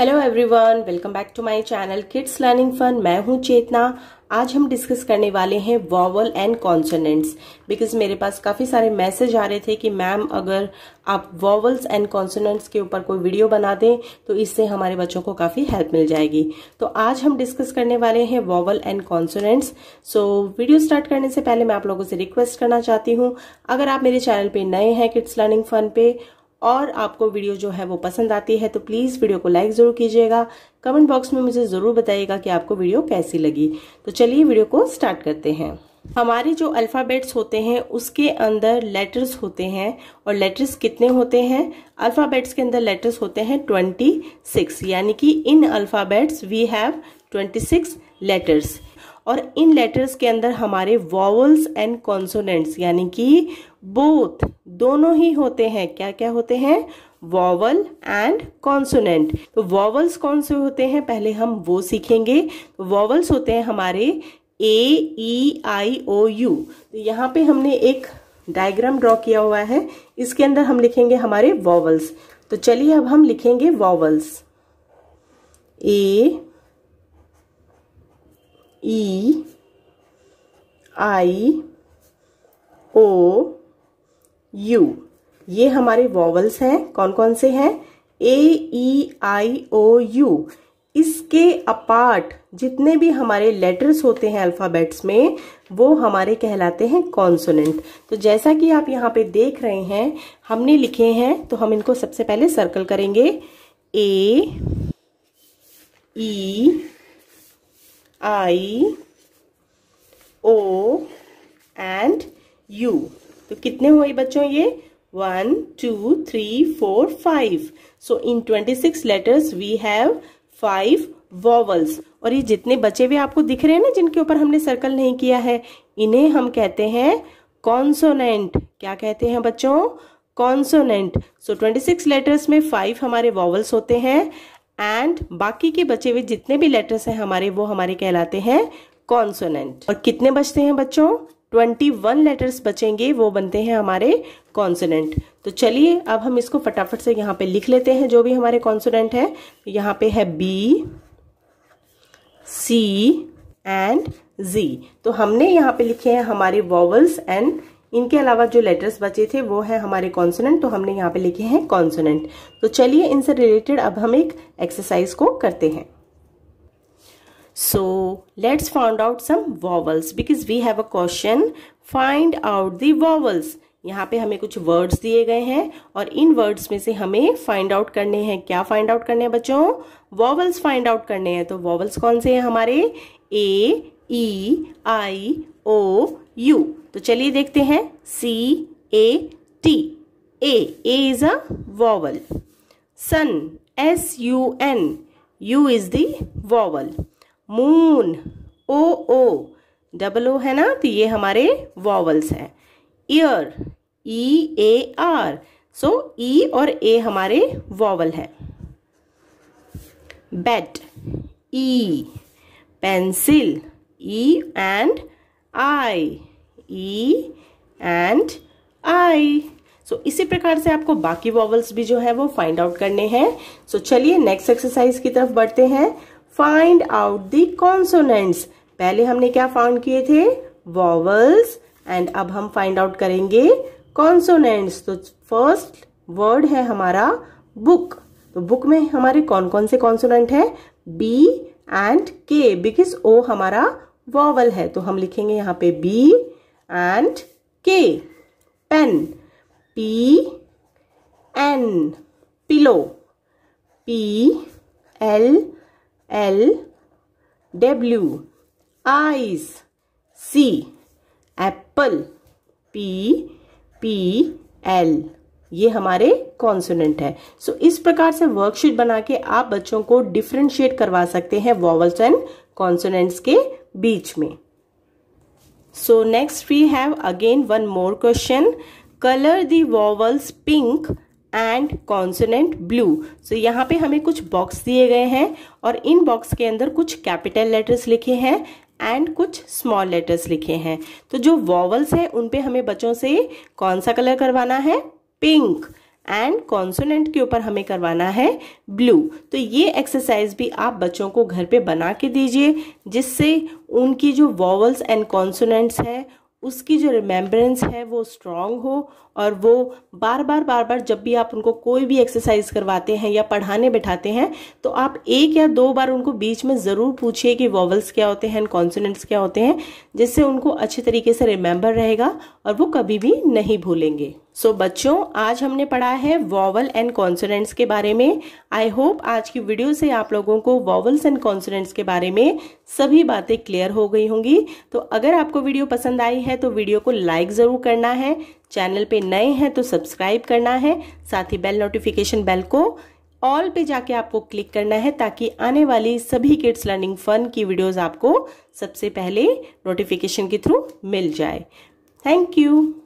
Hello everyone welcome back to my channel kids learning fun मैं हूं चेतना आज हम डिस्कस करने वाले हैं वॉवल एंड कॉन्सोनेंट्स बिकॉज मेरे पास काफ़ी सारे मैसेज आ रहे थे कि मैम अगर आप वॉवल्स एंड कॉन्सोनेंट्स के ऊपर कोई वीडियो बना दें तो इससे हमारे बच्चों को काफ़ी हेल्प मिल जाएगी तो आज हम डिस्कस करने वाले हैं vowel and consonants so video start करने से पहले मैं आप लोगों से रिक्वेस्ट करना चाहती हूँ अगर आप मेरे चैनल पर नए हैं किड्स लर्निंग फन पे और आपको वीडियो जो है वो पसंद आती है तो प्लीज़ वीडियो को लाइक ज़रूर कीजिएगा कमेंट बॉक्स में मुझे ज़रूर बताइएगा कि आपको वीडियो कैसी लगी तो चलिए वीडियो को स्टार्ट करते हैं हमारे जो अल्फ़ाबेट्स होते हैं उसके अंदर लेटर्स होते हैं और लेटर्स कितने होते हैं अल्फ़ाबेट्स के अंदर लेटर्स होते हैं ट्वेंटी सिक्स यानी कि in alphabets we have twenty six letters और इन लेटर्स के अंदर हमारे वॉवल्स एंड कॉन्सोनेंट्स यानी कि बोथ दोनों ही होते हैं क्या क्या होते हैं वॉवल एंड कॉन्सोनेंट तो वॉवल्स कौन से होते हैं पहले हम वो सीखेंगे तो वॉवल्स होते हैं हमारे ए ई आई ओ यू तो यहाँ पे हमने एक डायग्राम ड्रॉ किया हुआ है इसके अंदर हम लिखेंगे हमारे वॉवल्स तो चलिए अब हम लिखेंगे vowels A E I O you ये हमारे वॉवल्स हैं कौन कौन से हैं ए ई आई ओ यू इसके अपार्ट जितने भी हमारे लेटर्स होते हैं अल्फ़ाबेट्स में वो हमारे कहलाते हैं कॉन्सोनेंट तो जैसा कि आप यहाँ पे देख रहे हैं हमने लिखे हैं तो हम इनको सबसे पहले सर्कल करेंगे ए ई आई ओ एंड यू तो कितने हुए बच्चों ये one two three four five so in twenty six letters we have five vowels और ये जितने बचे हुए आपको दिख रहे हैं ना जिनके ऊपर हमने सर्कल नहीं किया है इन्हें हम कहते हैं कॉन्सोनेंट क्या कहते हैं बच्चों consonant so twenty six letters में फाइव हमारे वॉवल्स होते हैं एंड बाकी के बचे हुए जितने भी लेटर्स हैं हमारे वो हमारे कहलाते हैं कॉन्सोनेंट और कितने बचते हैं बच्चों ट्वेंटी वन लेटर्स बचेंगे वो बनते हैं हमारे कॉन्सोनेंट तो चलिए अब हम इसको फटाफट से यहाँ पे लिख लेते हैं जो भी हमारे कॉन्सोनेंट है यहाँ पे है बी सी एंड जी तो हमने यहाँ पे लिखे हैं हमारे वॉवल्स एंड इनके अलावा जो लेटर्स बचे थे वो है हमारे कॉन्सोनेंट तो हमने यहाँ पे लिखे हैं कॉन्सोनेंट तो चलिए इनसे रिलेटेड अब हम एक एक्सरसाइज को करते हैं So let's find out some vowels because we have a question find out the vowels. यहाँ पे हमें कुछ वर्ड्स दिए गए हैं और इन वर्ड्स में से हमें फाइंड आउट करने हैं क्या फाइंड आउट करने हैं बच्चों वॉवल्स फाइंड आउट करने हैं तो वॉवल्स कौन से हैं हमारे ए ई आई ओ यू तो चलिए देखते हैं C A T A A is a vowel sun S U N U is the vowel moon O O double O है ना तो ये हमारे वॉवल्स हैं year E A are so ई और ए हमारे वॉवल है bet E pencil E and I E and I so इसी प्रकार से आपको बाकी वॉवल्स भी जो है वो फाइंड आउट करने हैं सो so, चलिए नेक्स्ट एक्सरसाइज की तरफ बढ़ते हैं फाइंड आउट दी कॉन्सोनेंट्स पहले हमने क्या फाउंड किए थे वॉवल्स एंड अब हम फाइंड आउट करेंगे कॉन्सोनेंट्स तो फर्स्ट वर्ड है हमारा बुक तो बुक में हमारे कौन कौन से कॉन्सोनेंट है B and K because O हमारा वॉवल है तो हम लिखेंगे यहाँ पे B and K pen P N pillow P L L W eyes C apple P P L ये हमारे कॉन्सोनेंट है सो so, इस प्रकार से वर्कशीट बना के आप बच्चों को डिफ्रेंशिएट करवा सकते हैं वॉवल्स एंड कॉन्सोनेंट्स के बीच में so next we have again one more question colour the vowels pink and consonant blue so यहाँ पे हमें कुछ बॉक्स दिए गए हैं और इन बॉक्स के अंदर कुछ कैपिटल लेटर्स लिखे हैं एंड कुछ स्मॉल लेटर्स लिखे हैं तो जो वॉवल्स हैं उन पे हमें बच्चों से कौन सा कलर करवाना है पिंक एंड कॉन्सोनेंट के ऊपर हमें करवाना है ब्लू तो ये एक्सरसाइज भी आप बच्चों को घर पे बना के दीजिए जिससे उनकी जो वॉवल्स एंड कॉन्सोनेंट्स हैं उसकी जो रिमेम्बरेंस है वो स्ट्रांग हो और वो बार बार बार बार जब भी आप उनको कोई भी एक्सरसाइज करवाते हैं या पढ़ाने बैठाते हैं तो आप एक या दो बार उनको बीच में ज़रूर पूछिए कि वॉवल्स क्या होते हैं कॉन्सोनेंट्स क्या होते हैं जिससे उनको अच्छे तरीके से रिमेंबर रहेगा और वो कभी भी नहीं भूलेंगे सो so, बच्चों आज हमने पढ़ा है वॉवल एंड कॉन्सोनेंट्स के बारे में आई होप आज की वीडियो से आप लोगों को वॉवल्स एंड कॉन्सोनेंट्स के बारे में सभी बातें क्लियर हो गई होंगी तो अगर आपको वीडियो पसंद आई है तो वीडियो को लाइक ज़रूर करना है चैनल पे नए हैं तो सब्सक्राइब करना है साथ ही बेल नोटिफिकेशन बेल को ऑल पे जाके आपको क्लिक करना है ताकि आने वाली सभी किड्स लर्निंग फन की वीडियोज आपको सबसे पहले नोटिफिकेशन के थ्रू मिल जाए थैंक यू